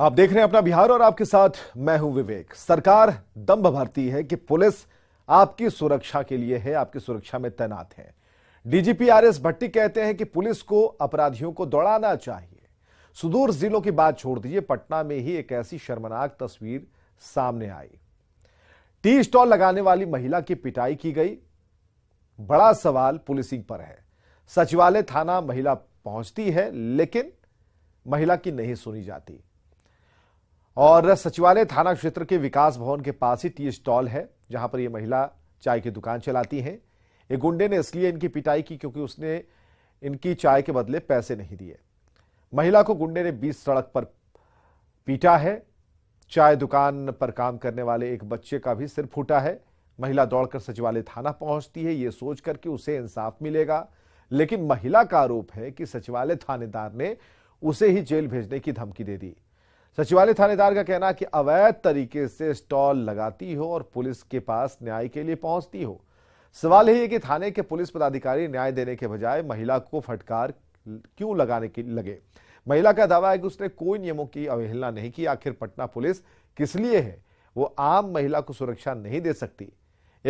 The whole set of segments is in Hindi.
आप देख रहे हैं अपना बिहार और आपके साथ मैं हूं विवेक सरकार दम भरती है कि पुलिस आपकी सुरक्षा के लिए है आपकी सुरक्षा में तैनात है डीजीपी आर एस भट्टी कहते हैं कि पुलिस को अपराधियों को दौड़ाना चाहिए सुदूर जिलों की बात छोड़ दीजिए पटना में ही एक ऐसी शर्मनाक तस्वीर सामने आई टी स्टॉल लगाने वाली महिला की पिटाई की गई बड़ा सवाल पुलिसिंग पर है सचिवालय थाना महिला पहुंचती है लेकिन महिला की नहीं सुनी जाती और सचिवालय थाना क्षेत्र के विकास भवन के पास ही टी स्टॉल है जहां पर यह महिला चाय की दुकान चलाती है एक गुंडे ने इसलिए इनकी पिटाई की क्योंकि उसने इनकी चाय के बदले पैसे नहीं दिए महिला को गुंडे ने बीस सड़क पर पीटा है चाय दुकान पर काम करने वाले एक बच्चे का भी सिर फूटा है महिला दौड़कर सचिवालय थाना पहुंचती है ये सोचकर कि उसे इंसाफ मिलेगा लेकिन महिला का आरोप है कि सचिवालय थानेदार ने उसे ही जेल भेजने की धमकी दे दी सचिवालय थानेदार का कहना कि अवैध तरीके से स्टॉल लगाती हो और पुलिस के पास न्याय के लिए पहुंचती हो सवाल यही है कि थाने के पुलिस पदाधिकारी न्याय देने के बजाय महिला को फटकार क्यों लगाने के लगे महिला का दावा है कि उसने कोई नियमों की अवहेलना नहीं की आखिर पटना पुलिस किस लिए है वो आम महिला को सुरक्षा नहीं दे सकती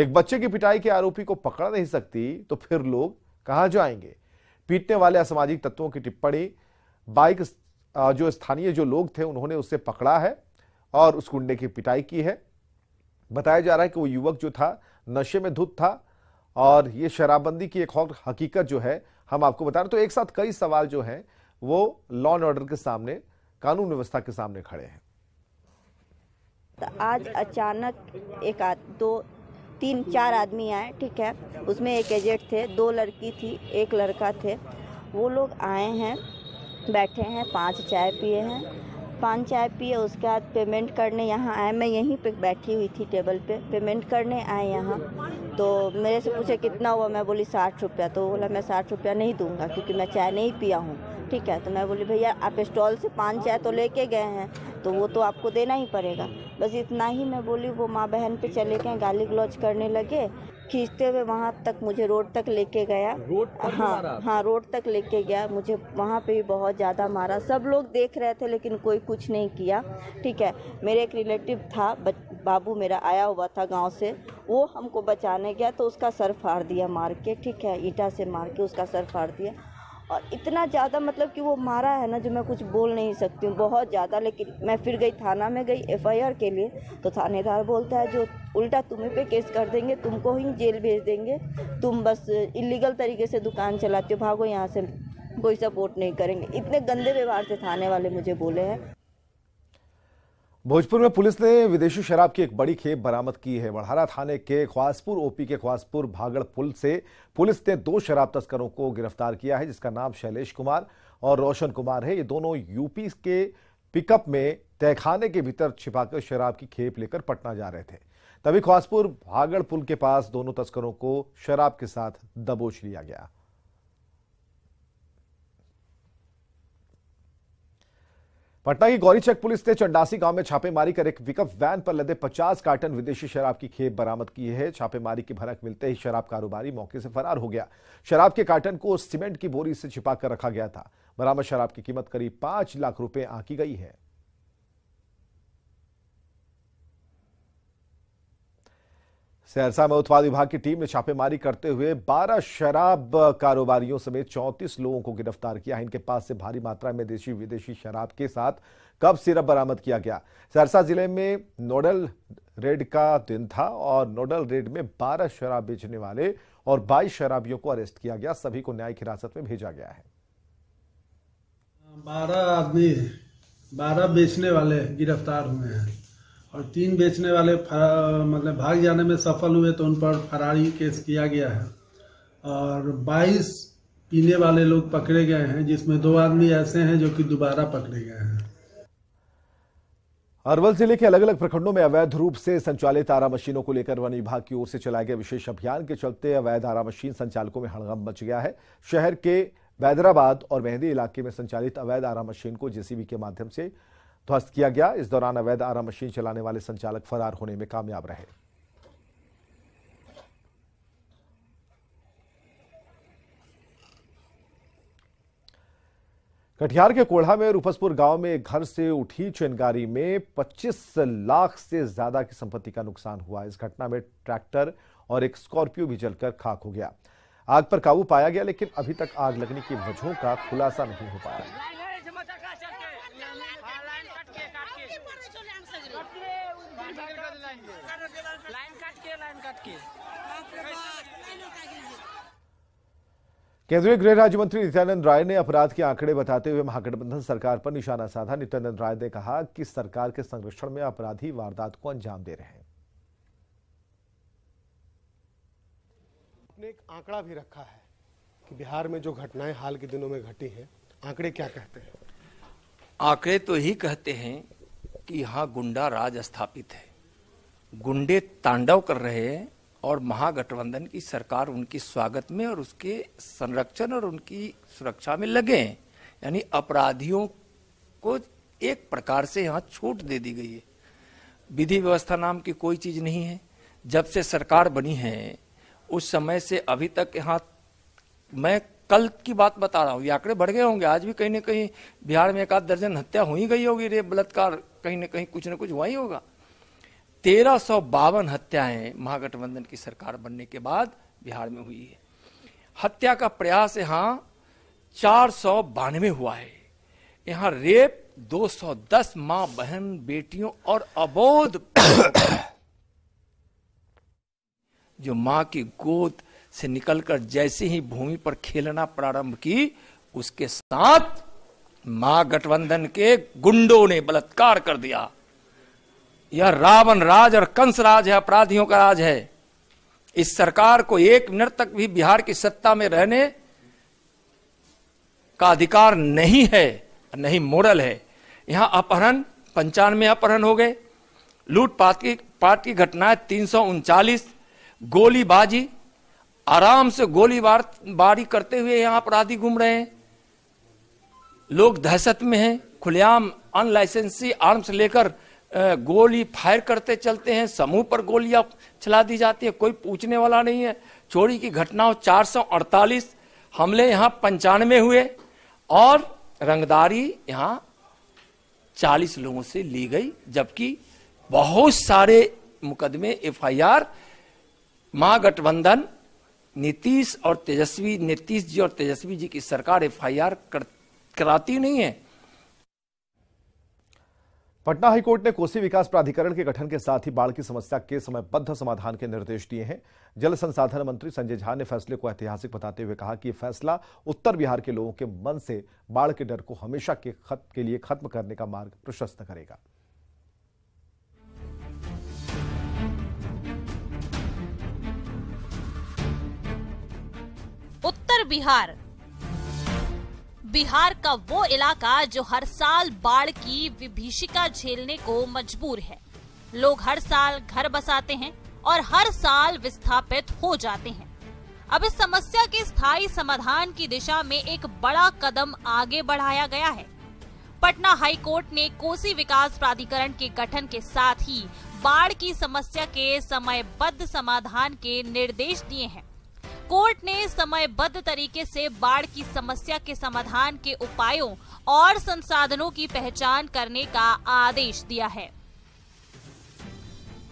एक बच्चे की पिटाई के आरोपी को पकड़ नहीं सकती तो फिर लोग कहाँ जाएंगे पीटने वाले असामाजिक तत्वों की टिप्पणी बाइक जो स्थानीय जो लोग थे उन्होंने उससे पकड़ा है और उस गुंडे की पिटाई की है बताया जा रहा है कि वो युवक जो था नशे में धुत था और ये शराबबंदी की एक और हकीकत जो है हम आपको बता रहे तो एक साथ कई सवाल जो हैं वो लॉ एंड ऑर्डर के सामने कानून व्यवस्था के सामने खड़े हैं तो आज अचानक एक आद दो तीन चार आदमी आए ठीक है उसमें एक एजेंट थे दो लड़की थी एक लड़का थे वो लोग आए हैं बैठे हैं पाँच चाय पिए हैं पाँच चाय पिए उसके बाद पेमेंट करने यहाँ आए मैं यहीं पे बैठी हुई थी टेबल पे पेमेंट करने आए यहाँ तो मेरे से पूछे कितना हुआ मैं बोली साठ रुपया तो बोला मैं साठ रुपया नहीं दूंगा क्योंकि मैं चाय नहीं पिया हूँ ठीक है तो मैं बोली भैया आप स्टॉल से पाँच चाय तो लेके गए हैं तो वो तो आपको देना ही पड़ेगा बस इतना ही मैं बोली वो माँ बहन पे चले गए गाली ग्लौज करने लगे खींचते हुए वहाँ तक मुझे रोड तक लेके गया रोड हाँ हाँ रोड तक लेके गया मुझे वहाँ पे भी बहुत ज़्यादा मारा सब लोग देख रहे थे लेकिन कोई कुछ नहीं किया ठीक है मेरे एक रिलेटिव था बाबू मेरा आया हुआ था गांव से वो हमको बचाने गया तो उसका सर फाड़ दिया मार के ठीक है ईटा से मार के उसका सर फाड़ दिया और इतना ज़्यादा मतलब कि वो मारा है ना जो मैं कुछ बोल नहीं सकती हूँ बहुत ज़्यादा लेकिन मैं फिर गई थाना में गई एफआईआर के लिए तो थानेदार बोलता है जो उल्टा तुम्हें पे केस कर देंगे तुमको ही जेल भेज देंगे तुम बस इलीगल तरीके से दुकान चलाते हो भागो यहाँ से कोई सपोर्ट नहीं करेंगे इतने गंदे व्यवहार से थाने वाले मुझे बोले हैं भोजपुर में पुलिस ने विदेशी शराब की एक बड़ी खेप बरामद की है बड़हारा थाने के ख्वासपुर ओपी के ख्वासपुर भागड़ पुल से पुलिस ने दो शराब तस्करों को गिरफ्तार किया है जिसका नाम शैलेश कुमार और रोशन कुमार है ये दोनों यूपी के पिकअप में तहखाने के भीतर छिपाकर शराब की खेप लेकर पटना जा रहे थे तभी ख्वासपुर भागड़ पुल के पास दोनों तस्करों को शराब के साथ दबोच लिया गया पटना की गौरीचक पुलिस ने चंडासी गांव में छापेमारी कर एक पिकअप वैन पर लदे 50 कार्टन विदेशी शराब की खेप बरामद की है छापेमारी की भनक मिलते ही शराब कारोबारी मौके से फरार हो गया शराब के कार्टन को सीमेंट की बोरी से छिपा कर रखा गया था बरामद शराब की कीमत करीब पांच लाख रुपए आंकी गई है सहरसा में उत्पाद विभाग की टीम ने छापेमारी करते हुए 12 शराब कारोबारियों समेत 34 लोगों को गिरफ्तार किया इनके पास से भारी मात्रा में देशी विदेशी शराब के साथ कब सिरप बरामद किया गया सहरसा जिले में नोडल रेड का दिन था और नोडल रेड में 12 शराब बेचने वाले और 22 शराबियों को अरेस्ट किया गया सभी को न्यायिक हिरासत में भेजा गया है बारह आदमी बारह बेचने वाले गिरफ्तार हुए हैं और तीन बेचने वाले मतलब भाग जाने में सफल हुए तो उन पर फरारी केस किया गया है और 22 पीने वाले लोग पकड़े गए हैं जिसमें दो आदमी ऐसे हैं जो कि दोबारा पकड़े गए हैं अरवल जिले के अलग अलग प्रखंडों में अवैध रूप से संचालित आरा मशीनों को लेकर वन विभाग की ओर से चलाए गए विशेष अभियान के चलते अवैध आरा मशीन संचालकों में हड़गम मच गया है शहर के वैदराबाद और मेहंदी इलाके में संचालित अवैध आरा मशीन को जेसीबी के माध्यम से ध्वस्त किया गया इस दौरान अवैध आरा मशीन चलाने वाले संचालक फरार होने में कामयाब रहे कटिहार के कोढ़ा में रूपसपुर गांव में एक घर से उठी चेनगारी में 25 लाख से ज्यादा की संपत्ति का नुकसान हुआ इस घटना में ट्रैक्टर और एक स्कॉर्पियो भी जलकर खाक हो गया आग पर काबू पाया गया लेकिन अभी तक आग लगने की वजहों का खुलासा नहीं हो पाया काट के केंद्रीय गृह राज्य मंत्री नित्यानंद राय ने अपराध के आंकड़े बताते हुए महागठबंधन सरकार पर निशाना साधा नित्यानंद राय ने कहा कि सरकार के संरक्षण में अपराधी वारदात को अंजाम दे रहे हैं एक आंकड़ा भी रखा है कि बिहार में जो घटनाएं हाल के दिनों में घटी हैं आंकड़े क्या कहते हैं आंकड़े तो ही कहते हैं कि यहाँ गुंडा राज स्थापित है गुंडे तांडव कर रहे हैं और महागठबंधन की सरकार उनकी स्वागत में और उसके संरक्षण और उनकी सुरक्षा में लगे हैं यानी अपराधियों को एक प्रकार से यहाँ छूट दे दी गई है विधि व्यवस्था नाम की कोई चीज़ नहीं है जब से सरकार बनी है उस समय से अभी तक यहाँ मैं कल की बात बता रहा हूँ ये आंकड़े बढ़ गए होंगे आज भी कहीं ना कहीं बिहार में एक आध दर्जन हत्या हुई गई होगी रे बलात्कार कहीं ना कहीं कुछ ना कुछ हुआ ही होगा तेरह सौ बावन हत्याएं महागठबंधन की सरकार बनने के बाद बिहार में हुई है हत्या का प्रयास यहाँ चार सौ बानवे हुआ है यहाँ रेप 210 मां बहन बेटियों और अबोध जो मां की गोद से निकलकर जैसे ही भूमि पर खेलना प्रारंभ की उसके साथ मां गठबंधन के गुंडों ने बलात्कार कर दिया यह रावण राज और कंस राज है अपराधियों का राज है इस सरकार को एक मिनट तक भी बिहार की सत्ता में रहने का अधिकार नहीं है नहीं मोरल है यहां अपहरण पंचानवे अपहरण हो गए लूटपाट की पाट की घटनाएं तीन सौ उनचालीस गोलीबाजी आराम से गोलीबार बारी करते हुए यहां अपराधी घूम रहे हैं लोग दहशत में हैं खुलेआम अनलाइसेंसी आर्म्स लेकर गोली फायर करते चलते हैं समूह पर गोलियां चला दी जाती है कोई पूछने वाला नहीं है चोरी की घटनाओं 448 हमले यहाँ पंचानवे हुए और रंगदारी यहाँ 40 लोगों से ली गई जबकि बहुत सारे मुकदमे एफआईआर महागठबंधन नीतीश और तेजस्वी नीतीश जी और तेजस्वी जी की सरकार एफआईआर कर, कराती नहीं है पटना हाईकोर्ट ने कोसी विकास प्राधिकरण के गठन के साथ ही बाढ़ की समस्या के समयबद्ध समाधान के निर्देश दिए हैं जल संसाधन मंत्री संजय झा ने फैसले को ऐतिहासिक बताते हुए कहा कि फैसला उत्तर बिहार के लोगों के मन से बाढ़ के डर को हमेशा के खत के लिए खत्म करने का मार्ग प्रशस्त करेगा उत्तर बिहार बिहार का वो इलाका जो हर साल बाढ़ की विभीषिका झेलने को मजबूर है लोग हर साल घर बसाते हैं और हर साल विस्थापित हो जाते हैं अब इस समस्या के स्थायी समाधान की दिशा में एक बड़ा कदम आगे बढ़ाया गया है पटना हाईकोर्ट ने कोसी विकास प्राधिकरण के गठन के साथ ही बाढ़ की समस्या के समयबद्ध समाधान के निर्देश दिए हैं कोर्ट ने समयबद्ध तरीके से बाढ़ की समस्या के समाधान के उपायों और संसाधनों की पहचान करने का आदेश दिया है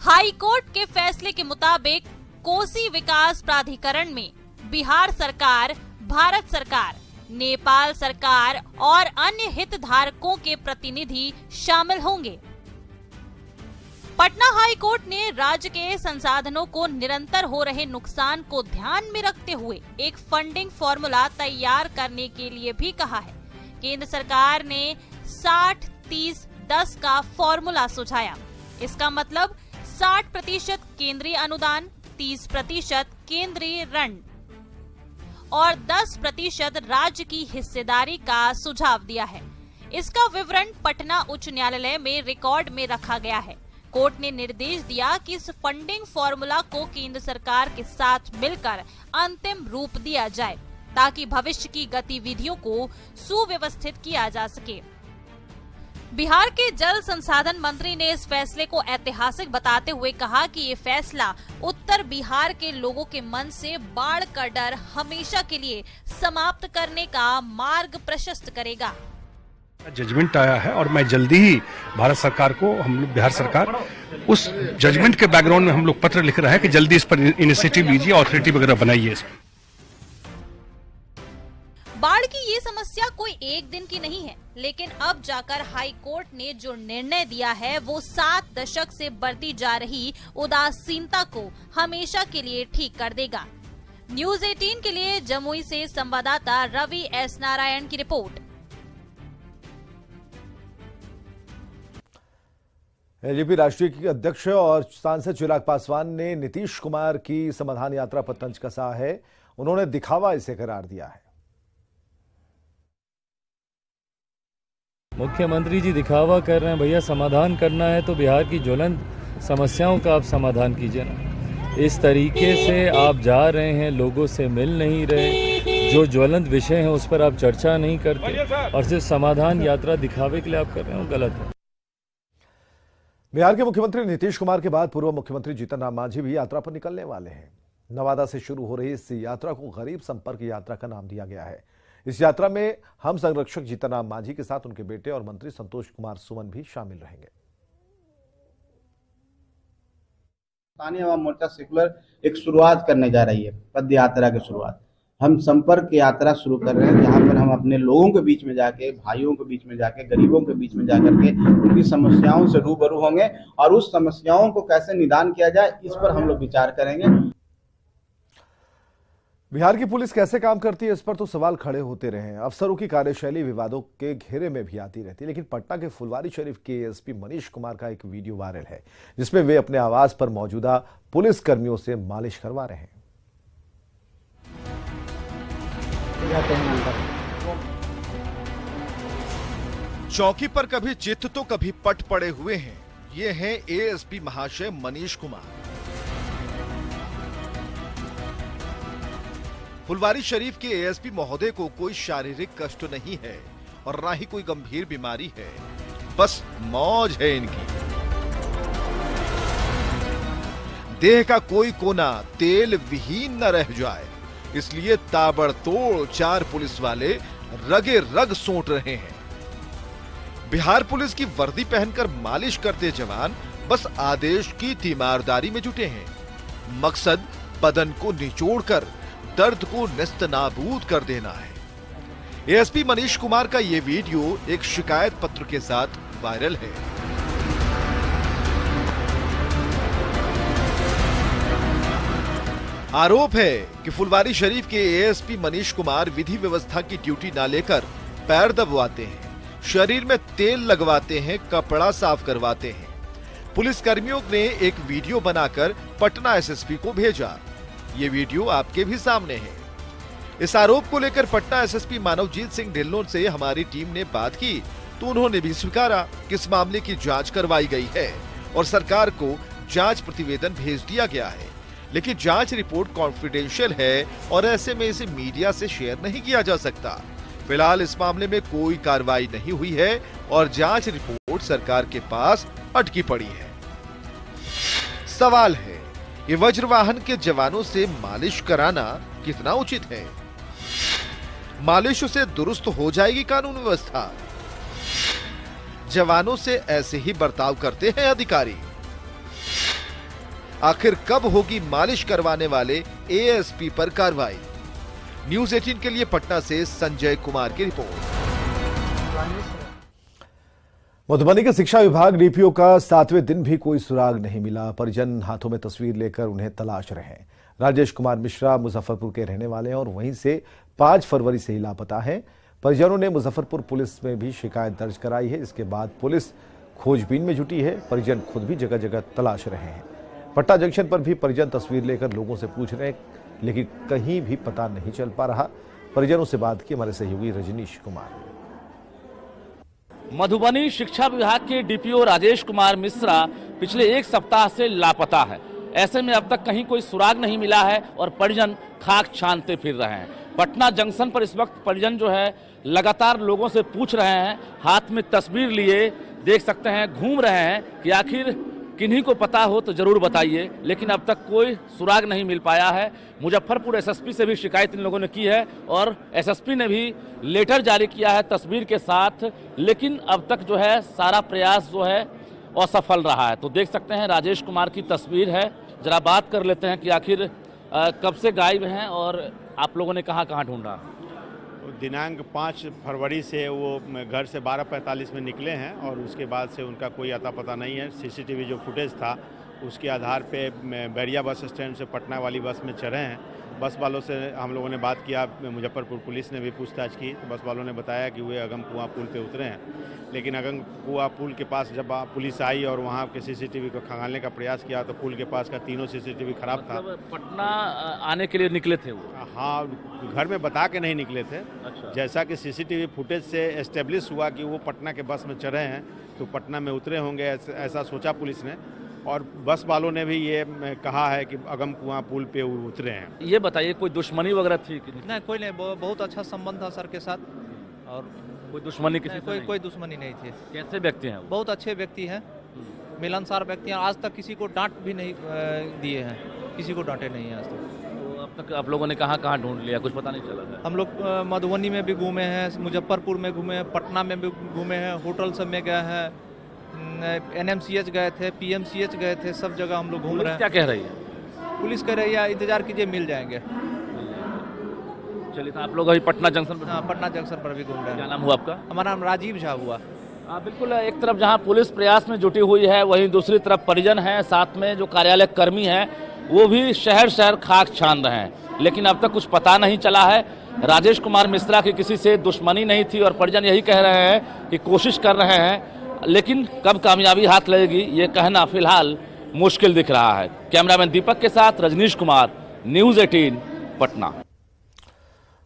हाई कोर्ट के फैसले के मुताबिक कोसी विकास प्राधिकरण में बिहार सरकार भारत सरकार नेपाल सरकार और अन्य हितधारकों के प्रतिनिधि शामिल होंगे पटना हाई कोर्ट ने राज्य के संसाधनों को निरंतर हो रहे नुकसान को ध्यान में रखते हुए एक फंडिंग फॉर्मूला तैयार करने के लिए भी कहा है केंद्र सरकार ने 60 30 10 का फॉर्मूला सुझाया इसका मतलब 60 प्रतिशत केंद्रीय अनुदान 30 प्रतिशत केंद्रीय ऋण और 10 प्रतिशत राज्य की हिस्सेदारी का सुझाव दिया है इसका विवरण पटना उच्च न्यायालय में रिकॉर्ड में रखा गया है कोर्ट ने निर्देश दिया कि इस फंडिंग फॉर्मूला को केंद्र सरकार के साथ मिलकर अंतिम रूप दिया जाए ताकि भविष्य की गतिविधियों को सुव्यवस्थित किया जा सके बिहार के जल संसाधन मंत्री ने इस फैसले को ऐतिहासिक बताते हुए कहा कि ये फैसला उत्तर बिहार के लोगों के मन से बाढ़ का डर हमेशा के लिए समाप्त करने का मार्ग प्रशस्त करेगा जजमेंट आया है और मैं जल्दी ही भारत सरकार को हम लोग बिहार सरकार उस जजमेंट के बैकग्राउंड में हम लोग पत्र लिख रहे हैं कि जल्दी इस पर इनिशिएटिव लीजिए ऑथोरिटी वगैरह बनाइए बाढ़ की ये समस्या कोई एक दिन की नहीं है लेकिन अब जाकर हाई कोर्ट ने जो निर्णय दिया है वो सात दशक से बढ़ती जा रही उदासीनता को हमेशा के लिए ठीक कर देगा न्यूज 18 के लिए जमुई से संवाददाता रवि एस नारायण की रिपोर्ट एलजेपी राष्ट्रीय अध्यक्ष और सांसद चिराग पासवान ने नीतीश कुमार की समाधान यात्रा पर तंज कसा है उन्होंने दिखावा इसे करार दिया है मुख्यमंत्री जी दिखावा कर रहे हैं भैया समाधान करना है तो बिहार की ज्वलंत समस्याओं का आप समाधान कीजिए ना इस तरीके से आप जा रहे हैं लोगों से मिल नहीं रहे जो ज्वलंत विषय हैं उस पर आप चर्चा नहीं करते और सिर्फ समाधान यात्रा दिखावे के लिए आप कर रहे हो गलत है बिहार के मुख्यमंत्री नीतीश कुमार के बाद पूर्व मुख्यमंत्री जीतन राम मांझी भी यात्रा पर निकलने वाले हैं नवादा से शुरू हो रही इस यात्रा को गरीब संपर्क यात्रा का नाम दिया गया है इस यात्रा में हम संरक्षक जीतन राम मांझी के साथ उनके बेटे और मंत्री संतोष कुमार सुमन भी शामिल रहेंगे स्थानीय मोर्चा सेकुलर एक शुरुआत करने जा रही है पद यात्रा की शुरुआत हम संपर्क यात्रा शुरू कर रहे हैं जहाँ पर हम अपने लोगों के बीच में जाके भाइयों के बीच में जाके गरीबों के बीच में जाकर के उनकी समस्याओं से रूबरू होंगे और उस समस्याओं को कैसे निदान किया जाए इस पर हम लोग विचार करेंगे बिहार की पुलिस कैसे काम करती है इस पर तो सवाल खड़े होते रहे हैं अफसरों की कार्यशैली विवादों के घेरे में भी आती रहती है लेकिन पटना के फुलवारी शरीफ के एसपी मनीष कुमार का एक वीडियो वायरल है जिसमें वे अपने आवास पर मौजूदा पुलिस कर्मियों से मालिश करवा रहे हैं जाते हैं अंदर चौकी पर कभी चित्त तो कभी पट पड़े हुए हैं ये हैं एएसपी महाशय मनीष कुमार फुलवारी शरीफ के एएसपी महोदय को कोई शारीरिक कष्ट नहीं है और ना ही कोई गंभीर बीमारी है बस मौज है इनकी देह का कोई कोना तेल विहीन न रह जाए इसलिए ताबड़तोड़ चार पुलिस वाले रगे रग सोट रहे हैं बिहार पुलिस की वर्दी पहनकर मालिश करते जवान बस आदेश की तीमारदारी में जुटे हैं मकसद बदन को निचोड़कर दर्द को नस्त नाबूद कर देना है एएसपी मनीष कुमार का ये वीडियो एक शिकायत पत्र के साथ वायरल है आरोप है कि फुलवारी शरीफ के एएसपी मनीष कुमार विधि व्यवस्था की ड्यूटी ना लेकर पैर दबवाते हैं शरीर में तेल लगवाते हैं कपड़ा साफ करवाते हैं पुलिस कर्मियों ने एक वीडियो बनाकर पटना एसएसपी को भेजा ये वीडियो आपके भी सामने है इस आरोप को लेकर पटना एसएसपी मानवजीत सिंह ढिल्लों से हमारी टीम ने बात की तो उन्होंने भी स्वीकारा कि इस मामले की जांच करवाई गई है और सरकार को जांच प्रतिवेदन भेज दिया गया है लेकिन जांच रिपोर्ट कॉन्फिडेंशियल है और ऐसे में इसे मीडिया से शेयर नहीं किया जा सकता फिलहाल इस मामले में कोई कार्रवाई नहीं हुई है और जांच रिपोर्ट सरकार के पास अटकी पड़ी है सवाल है ये वज्रवाहन के जवानों से मालिश कराना कितना उचित है मालिश से दुरुस्त हो जाएगी कानून व्यवस्था जवानों से ऐसे ही बर्ताव करते हैं अधिकारी आखिर कब होगी मालिश करवाने वाले एएसपी पर कार्रवाई न्यूज 18 के लिए पटना से संजय कुमार की रिपोर्ट मधुबनी के शिक्षा विभाग डीपीओ का सातवें दिन भी कोई सुराग नहीं मिला परिजन हाथों में तस्वीर लेकर उन्हें तलाश रहे हैं राजेश कुमार मिश्रा मुजफ्फरपुर के रहने वाले हैं और वहीं से पांच फरवरी से ही लापता है परिजनों ने मुजफ्फरपुर पुलिस में भी शिकायत दर्ज कराई है इसके बाद पुलिस खोजबीन में जुटी है परिजन खुद भी जगह जगह तलाश रहे हैं पट्टा जंक्शन पर भी परिजन तस्वीर लेकर लोगों से पूछ रहे लेकिन कहीं भी पता नहीं चल पा रहा परिजनों से बात की हमारे सहयोगी रजनीश कुमार मधुबनी शिक्षा विभाग के डीपीओ राजेश कुमार मिश्रा पिछले एक सप्ताह से लापता है ऐसे में अब तक कहीं कोई सुराग नहीं मिला है और परिजन खाक छानते फिर रहे हैं पटना जंक्शन पर इस वक्त परिजन जो है लगातार लोगों से पूछ रहे हैं हाथ में तस्वीर लिए देख सकते हैं घूम रहे हैं कि आखिर किन्हीं को पता हो तो ज़रूर बताइए लेकिन अब तक कोई सुराग नहीं मिल पाया है मुजफ्फरपुर एसएसपी से भी शिकायत इन लोगों ने की है और एसएसपी ने भी लेटर जारी किया है तस्वीर के साथ लेकिन अब तक जो है सारा प्रयास जो है असफल रहा है तो देख सकते हैं राजेश कुमार की तस्वीर है ज़रा बात कर लेते हैं कि आखिर कब से गायब हैं और आप लोगों ने कहाँ कहाँ ढूंढा दिनांक पाँच फरवरी से वो घर से बारह पैंतालीस में निकले हैं और उसके बाद से उनका कोई अता पता नहीं है सीसीटीवी जो फुटेज था उसके आधार पे बैरिया बस स्टैंड से पटना वाली बस में चढ़े हैं बस वालों से हम लोगों ने बात किया मुजफ्फरपुर पुलिस ने भी पूछताछ की तो बस वालों ने बताया कि वे अगम कुआ पुल पे उतरे हैं लेकिन अगम कुआ पुल के पास जब पुलिस आई और वहाँ के सीसीटीवी को खंगालने का प्रयास किया तो पुल के पास का तीनों सीसीटीवी खराब मतलब था पटना आने के लिए निकले थे वो हाँ घर में बता के नहीं निकले थे अच्छा। जैसा कि सीसीटीवी फुटेज से एस्टेब्लिश हुआ कि वो पटना के बस में चढ़े हैं तो पटना में उतरे होंगे ऐसा सोचा पुलिस ने और बस वालों ने भी ये कहा है कि अगम कुआ पुल पे उतरे हैं ये बताइए कोई दुश्मनी वगैरह थी कि नहीं कोई नहीं बहुत अच्छा संबंध था सर के साथ और कोई दुश्मनी किसी कोई कोई दुश्मनी नहीं थी कैसे व्यक्ति हैं बहुत अच्छे व्यक्ति हैं मिलनसार व्यक्ति हैं आज तक किसी को डांट भी नहीं दिए हैं किसी को डांटे नहीं है आज तक तक आप लोगों ने कहाँ कहाँ ढूंढ लिया कुछ पता नहीं चला हम लोग मधुबनी में भी घूमे हैं मुजफ्फरपुर में घूमे हैं पटना में भी घूमे हैं होटल सब में गए हैं एन गए थे पी गए थे सब जगह हम लोग घूम रहे हैं क्या कह रही है पुलिस कह रही है इंतजार कीजिए मिल जाएंगे चलिए तो आप लोग अभी पटना जंक्शन पर हाँ, पटना जंक्शन पर भी घूम रहे हैं क्या नाम हुआ आपका हमारा नाम राजीव झा हुआ हाँ बिल्कुल एक तरफ जहां पुलिस प्रयास में जुटी हुई है वहीं दूसरी तरफ परिजन हैं साथ में जो कार्यालय कर्मी हैं वो भी शहर शहर खाक छान रहे हैं लेकिन अब तक कुछ पता नहीं चला है राजेश कुमार मिश्रा की किसी से दुश्मनी नहीं थी और परिजन यही कह रहे हैं कि कोशिश कर रहे हैं लेकिन कब कामयाबी हाथ लगेगी ये कहना फिलहाल मुश्किल दिख रहा है कैमरामैन दीपक के साथ रजनीश कुमार न्यूज एटीन पटना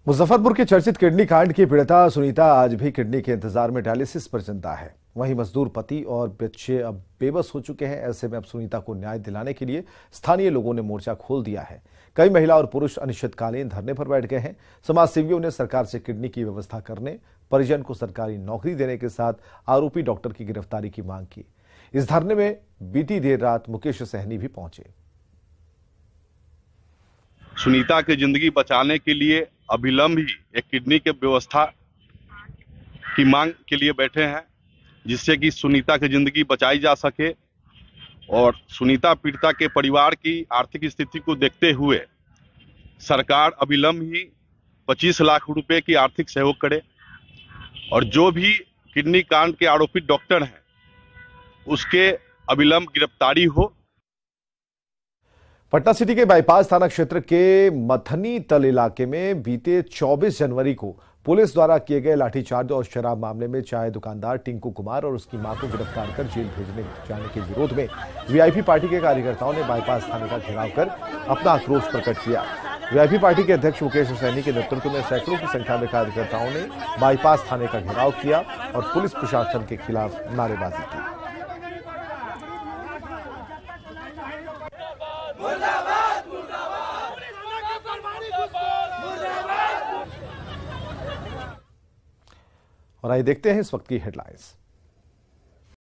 मुजफ्फरपुर के चर्चित किडनी कांड की पीड़िता सुनीता आज भी किडनी के इंतजार में डायलिसिस पर चिंता है वहीं मजदूर पति और बच्चे अब बेबस हो चुके हैं ऐसे में अब सुनीता को न्याय दिलाने के लिए स्थानीय लोगों ने मोर्चा खोल दिया है कई महिला और पुरुष अनिश्चितकालीन धरने पर बैठ गए हैं समाजसेवियों ने सरकार से किडनी की व्यवस्था करने परिजन को सरकारी नौकरी देने के साथ आरोपी डॉक्टर की गिरफ्तारी की मांग की इस धरने में बीती देर रात मुकेश सहनी भी पहुंचे सुनीता की जिंदगी बचाने के लिए अभिलंब ही एक किडनी के व्यवस्था की मांग के लिए बैठे हैं जिससे कि सुनीता की ज़िंदगी बचाई जा सके और सुनीता पीड़िता के परिवार की आर्थिक स्थिति को देखते हुए सरकार अविलंब ही 25 लाख रुपए की आर्थिक सहयोग करे और जो भी किडनी कांड के आरोपी डॉक्टर हैं उसके अविलंब गिरफ्तारी हो पटना सिटी के बाईपास थाना क्षेत्र के मथनी तल इलाके में बीते 24 जनवरी को पुलिस द्वारा किए गए लाठीचार्ज और शराब मामले में चाय दुकानदार टिंकू कुमार और उसकी मां को गिरफ्तार कर जेल भेजने जाने के विरोध में वीआईपी पार्टी के कार्यकर्ताओं ने बाईपास थाने का घेराव कर अपना आक्रोश प्रकट किया वीआईपी पार्टी के अध्यक्ष मुकेश सैनी के नेतृत्व में सैकड़ों की संख्या में कार्यकर्ताओं ने बाईपास थाने का घेराव किया और पुलिस प्रशासन के खिलाफ नारेबाजी की और आइए देखते हैं इस वक्त की हेडलाइंस